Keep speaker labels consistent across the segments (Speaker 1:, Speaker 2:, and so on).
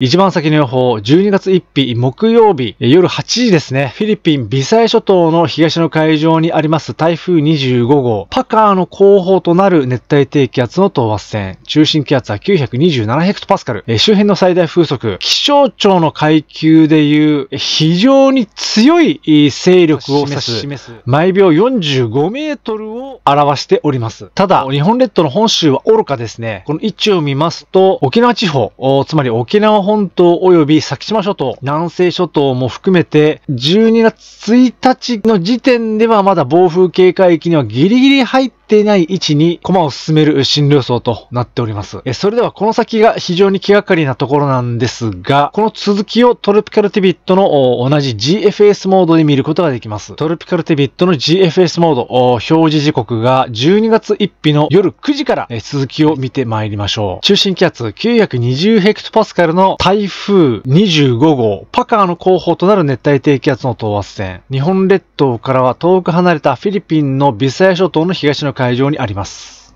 Speaker 1: 一番先の予報、12月1日木曜日夜8時ですね、フィリピン微細諸島の東の海上にあります台風25号、パカーの後方となる熱帯低気圧の等圧線、中心気圧は927ヘクトパスカル、周辺の最大風速、気象庁の階級でいう非常に強い勢力を示す、毎秒45メートルを表しております。ただ、日本列島の本州は愚かですね、この位置を見ますと、沖縄地方、つまり沖縄本島及び先島諸島、南西諸島も含めて、12月1日の時点ではまだ暴風警戒域にはギリギリ入ってていない位置に駒を進める診療層となっております。えそれではこの先が非常に気がかりなところなんですが、この続きをトロピカルティビットの同じ GFS モードで見ることができます。トロピカルティビットの GFS モード、表示時刻が12月1日の夜9時から続きを見てまいりましょう。中心気圧920ヘクトパスカルの台風25号、パカーの候補となる熱帯低気圧の等圧線。日本列島からは遠く離れたフィリピンのビサヤ諸島の東の会場にあります。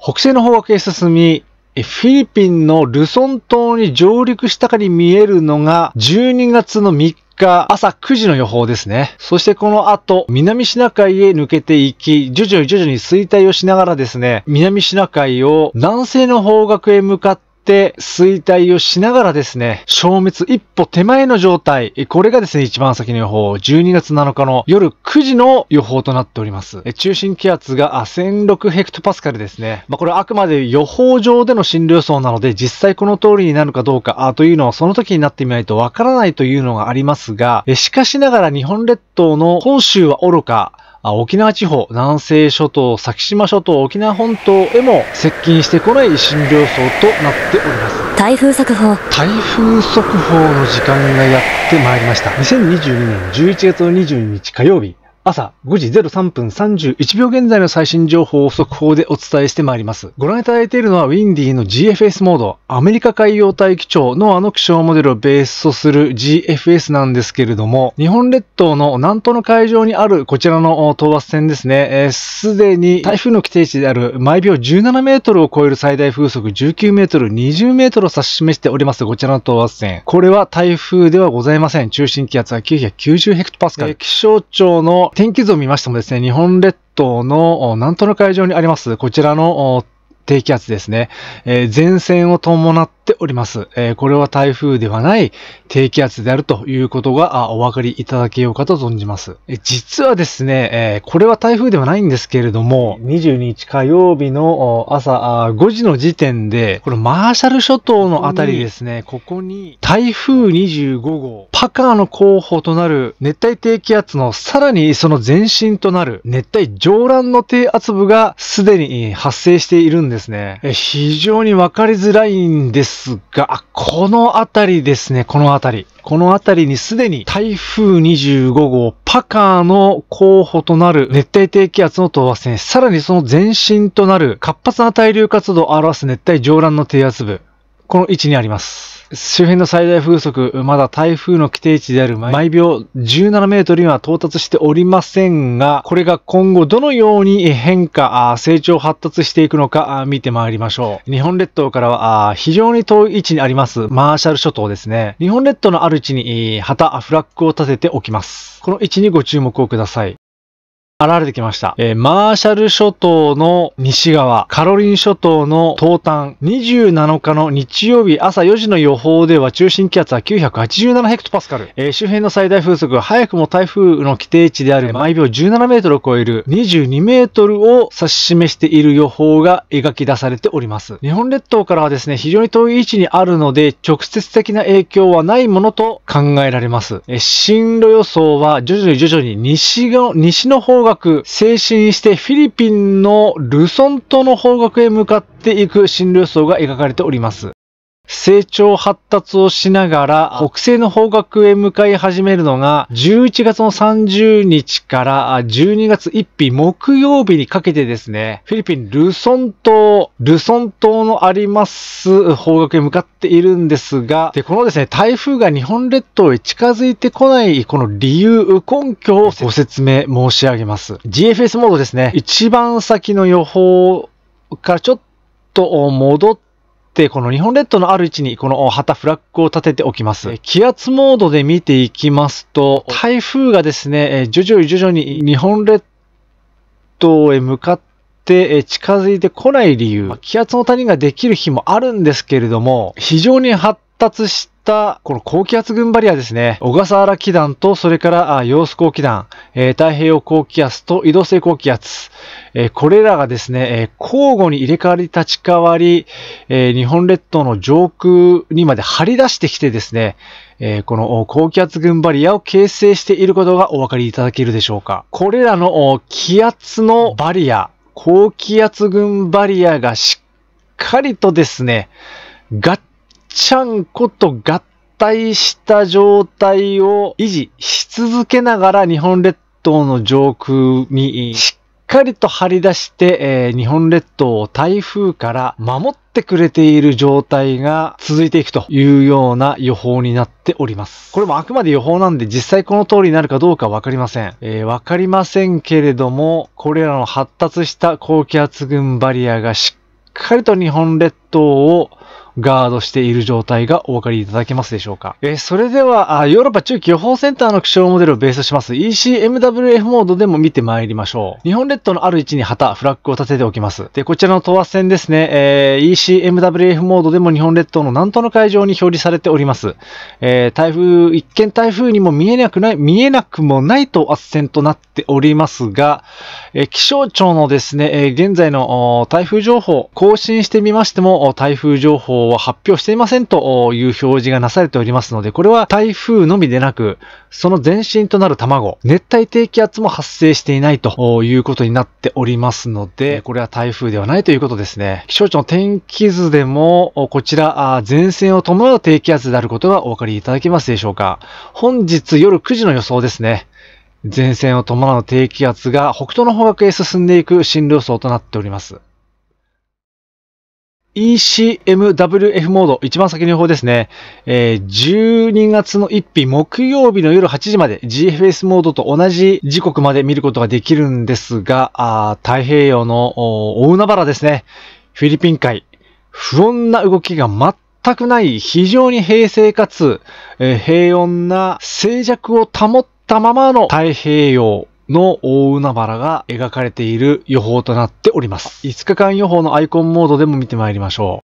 Speaker 1: 北西の方角へ進み、フィリピンのルソン島に上陸したかに見えるのが12月の3日朝9時の予報ですね。そしてこの後、南シナ海へ抜けていき、徐々に徐々に衰退をしながらですね、南シナ海を南西の方角へ向かってって衰退をしながらですね、消滅一歩手前の状態、これがですね、一番先の予報、12月7日の夜9時の予報となっております。中心気圧が1006ヘクトパスカルですね。まあ、これはあくまで予報上での進路予想なので、実際この通りになるかどうかというのはその時になってみないとわからないというのがありますが、しかしながら日本列島の本州はおろか、沖縄地方、南西諸島、先島諸島、沖縄本島へも接近してこない診療層となっております。台風速報。台風速報の時間がやってまいりました。2022年11月の22日火曜日、朝5時03分31秒現在の最新情報を速報でお伝えしてまいります。ご覧いただいているのはウィンディの GFS モード、アメリカ海洋大気庁のあの気象モデルをベースとする GFS なんですけれども、日本列島の南東の海上にあるこちらの等圧線ですね、す、えー、で、に台風の規定値である毎秒17メートルを超える最大風速19メートル、20メートルを指し示しておりますこちらの等圧線。これは台風ではございません。中心気圧は990ヘクトパスカル。えー、気象庁の天気図を見ましてもですね、日本列島の南東の海上にあります、こちらの低気圧ですね、えー、前線を伴っております。えー、これは台風ではない低気圧であるということがお分かりいただけようかと存じます。え実はですね、えー、これは台風ではないんですけれども、22日火曜日の朝5時の時点で、このマーシャル諸島のあたりですね、ここに台風25号、パカーの候補となる熱帯低気圧のさらにその前身となる熱帯上乱の低圧部がすでに発生しているんですね。え非常に分かりづらいんですすが、この辺りですね、この辺り。この辺りにすでに台風25号パカーの候補となる熱帯低気圧の等圧線、さらにその前身となる活発な対流活動を表す熱帯上乱の低圧部、この位置にあります。周辺の最大風速、まだ台風の規定値である毎秒17メートルには到達しておりませんが、これが今後どのように変化、成長発達していくのか見てまいりましょう。日本列島からは非常に遠い位置にありますマーシャル諸島ですね。日本列島のある位置に旗、フラッグを立てておきます。この位置にご注目をください。現れてきました。えー、マーシャル諸島の西側、カロリン諸島の東端、27日の日曜日朝4時の予報では中心気圧は987ヘクトパスカル。えー、周辺の最大風速は早くも台風の規定値である毎秒17メートルを超える22メートルを指し示している予報が描き出されております。日本列島からはですね、非常に遠い位置にあるので、直接的な影響はないものと考えられます。えー、進路予想は徐々に徐々に西の、西の方がく精神してフィリピンのルソン島の方角へ向かっていく診療層が描かれております。成長発達をしながら北西の方角へ向かい始めるのが11月の30日から12月1日木曜日にかけてですね、フィリピンルソン島、ルソン島のあります方角へ向かっているんですが、で、このですね、台風が日本列島へ近づいてこないこの理由、根拠をご説明申し上げます。GFS モードですね、一番先の予報からちょっと戻ってっこの日本列島のある位置にこの旗フラッグを立てておきます。気圧モードで見ていきますと、台風がですね、徐々に徐々に日本列島へ向かって近づいてこない理由、気圧の谷ができる日もあるんですけれども、非常に発達し、この高気圧群バリアですね。小笠原気団と、それから、揚子高気団、えー、太平洋高気圧と移動性高気圧。えー、これらがですね、えー、交互に入れ替わり立ち替わり、え日本列島の上空にまで張り出してきてですね、えこの高気圧群バリアを形成していることがお分かりいただけるでしょうか。これらの気圧のバリア、高気圧群バリアがしっかりとですね、がっちゃんこと合体した状態を維持し続けながら日本列島の上空にしっかりと張り出して、えー、日本列島を台風から守ってくれている状態が続いていくというような予報になっております。これもあくまで予報なんで実際この通りになるかどうかわかりません。えー、わかりませんけれども、これらの発達した高気圧群バリアがしっかりと日本列島をガードしている状態がお分かりいただけますでしょうか。えー、それでは、ヨーロッパ中期予報センターの気象モデルをベースします ECMWF モードでも見てまいりましょう。日本列島のある位置に旗、フラッグを立てておきます。で、こちらの等圧線ですね、えー、ECMWF モードでも日本列島の南東の海上に表示されております。えー、台風、一見台風にも見えなくない、見えなくもない等圧線となっておりますが、えー、気象庁のですね、え現在の台風情報更新してみましても、台風情報は発表していませんという表示がなされておりますので、これは台風のみでなく、その前身となる卵、熱帯低気圧も発生していないということになっておりますので、これは台風ではないということですね。気象庁の天気図でも、こちら、前線を伴う低気圧であることがお分かりいただけますでしょうか。本日夜9時の予想ですね。前線を伴う低気圧が北東の方角へ進んでいく進路予想となっております。ECMWF モード、一番先の予報ですね。えー、12月の1日木曜日の夜8時まで GFS モードと同じ時刻まで見ることができるんですが、あ太平洋の大海原ですね。フィリピン海、不穏な動きが全くない非常に平静かつ、えー、平穏な静寂を保ったままの太平洋の大海原が描かれている予報となっております。5日間予報のアイコンモードでも見てまいりましょう。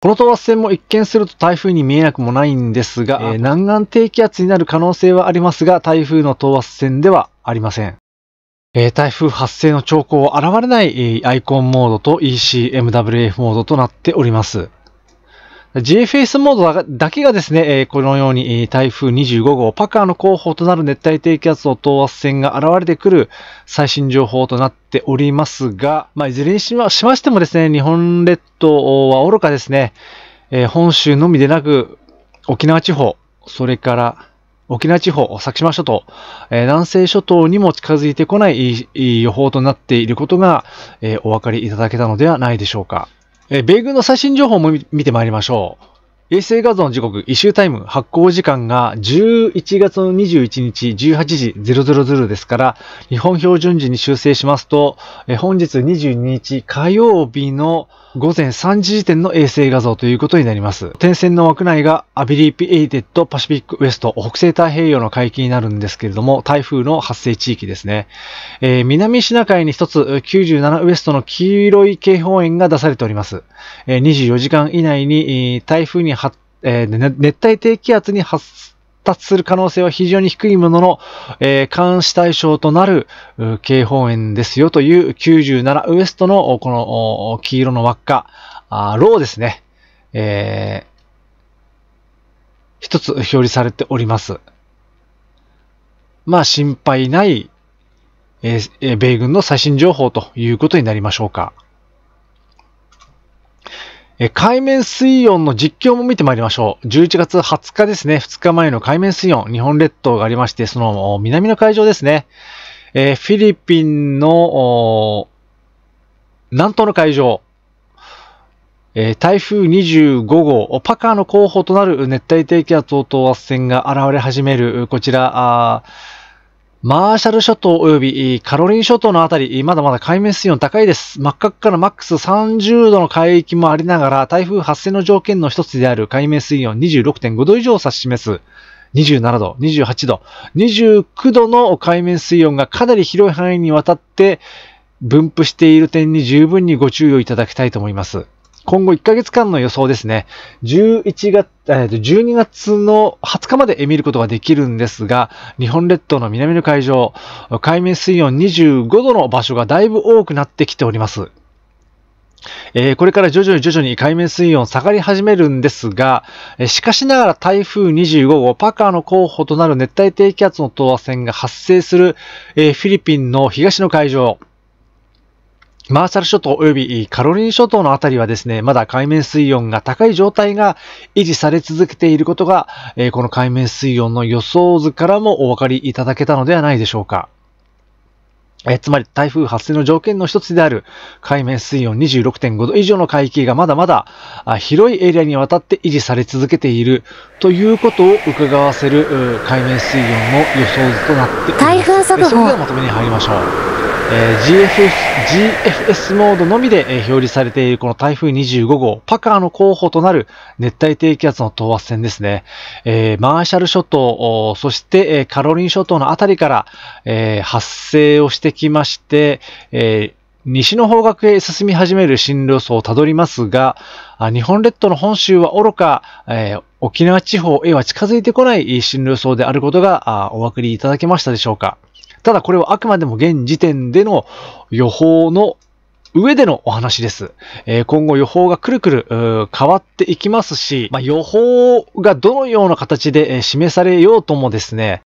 Speaker 1: この等圧線も一見すると台風に見えなくもないんですが、えー、南岸低気圧になる可能性はありますが、台風の等圧線ではありません。えー、台風発生の兆候は現れない、えー、アイコンモードと ECMWF モードとなっております。j f s モードだけがですね、えこのように、え台風25号、パカーの候補となる熱帯低気圧の等圧線が現れてくる最新情報となっておりますが、まあ、いずれにしましてもですね、日本列島は愚かですね、え本州のみでなく、沖縄地方、それから沖縄地方、先島諸島、え南西諸島にも近づいてこない予報となっていることが、えお分かりいただけたのではないでしょうか。え米軍の最新情報も見てまいりましょう。衛星画像の時刻、イシュータイム、発行時間が11月の21日18時000ですから、日本標準時に修正しますと、え本日22日火曜日の午前3時時点の衛星画像ということになります。点線の枠内がアビリーピエイテッドパシフィックウエスト北西太平洋の海域になるんですけれども、台風の発生地域ですね。えー、南シナ海に一つ97ウエストの黄色い警報円が出されております。えー、24時間以内に、台風に発、えー、熱帯低気圧に発達する可能性は非常に低いものの、えー、監視対象となる警報円ですよという97ウエストのこの黄色の輪っか、あローですね。えー、一つ表示されております。まあ心配ない、えー、米軍の最新情報ということになりましょうか。え海面水温の実況も見てまいりましょう。11月20日ですね、2日前の海面水温、日本列島がありまして、その南の海上ですね、えー、フィリピンの南東の海上、えー、台風25号、パカの候補となる熱帯低気圧等等圧線が現れ始める、こちら、マーシャル諸島及びカロリン諸島のあたり、まだまだ海面水温高いです。真っ赤っからマックス30度の海域もありながら、台風発生の条件の一つである海面水温26.5度以上を指し示す。27度、28度、29度の海面水温がかなり広い範囲にわたって分布している点に十分にご注意をいただきたいと思います。今後1ヶ月間の予想ですね。11月、えー、12月の20日まで見ることができるんですが、日本列島の南の海上、海面水温25度の場所がだいぶ多くなってきております。えー、これから徐々に徐々に海面水温下がり始めるんですが、えー、しかしながら台風25号パカーの候補となる熱帯低気圧の等圧線が発生する、えー、フィリピンの東の海上、マーシャル諸島及びカロリン諸島のあたりはですね、まだ海面水温が高い状態が維持され続けていることが、えこの海面水温の予想図からもお分かりいただけたのではないでしょうか。えつまり台風発生の条件の一つである海面水温26.5度以上の海域がまだまだ広いエリアにわたって維持され続けているということを伺わせる海面水温の予想図となっております。台風速報。それではまとめに入りましょう。えー、GFS, GFS モードのみで、え表示されているこの台風25号、パカーの候補となる熱帯低気圧の等圧線ですね。えー、マーシャル諸島、そして、えカロリン諸島のあたりから、えー、発生をしてきまして、えー、西の方角へ進み始める進路予想をたどりますが、日本列島の本州は愚か、えー、沖縄地方へは近づいてこない進路予想であることがお分かりいただけましたでしょうか。ただこれはあくまでも現時点での予報の上でのお話です。えー、今後予報がくるくる変わっていきますし、まあ、予報がどのような形で示されようともですね、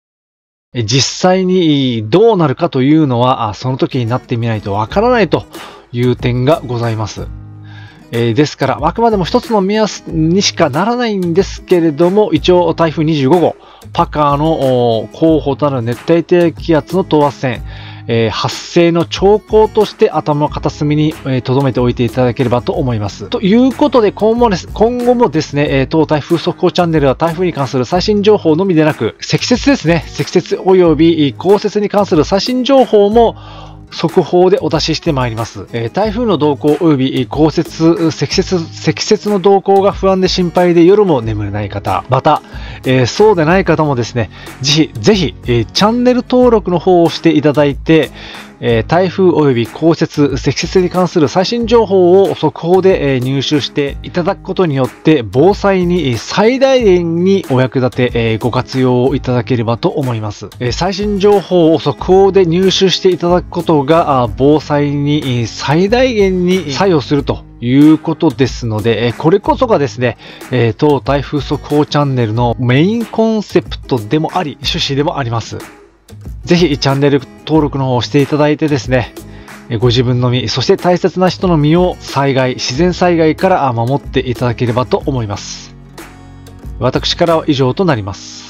Speaker 1: 実際にどうなるかというのは、その時になってみないとわからないという点がございます。えー、ですから、あくまでも一つの目安にしかならないんですけれども、一応台風25号、パカーの候補となる熱帯低気圧の等圧線、えー、発生の兆候として頭の片隅に留、えー、めておいていただければと思います。ということで今後です今後もですね、えー、当台風速報チャンネルは台風に関する最新情報のみでなく積雪ですね積雪及び降雪に関する最新情報も速報でお出ししてまいります。台風の動向及び降雪、積雪、積雪の動向が不安で心配で夜も眠れない方、また、そうでない方もですね、ぜひ、ぜひ、チャンネル登録の方をしていただいて、え台風及び降雪、積雪に関する最新情報を速報で、え入手していただくことによって、防災に最大限にお役立て、えご活用いただければと思います。え最新情報を速報で入手していただくことが、防災に最大限に作用するということですので、これこそがですね、当台風速報チャンネルのメインコンセプトでもあり、趣旨でもあります。ぜひチャンネル登録の方をしていただいてですね、ご自分の身、そして大切な人の身を災害、自然災害から守っていただければと思います。私からは以上となります。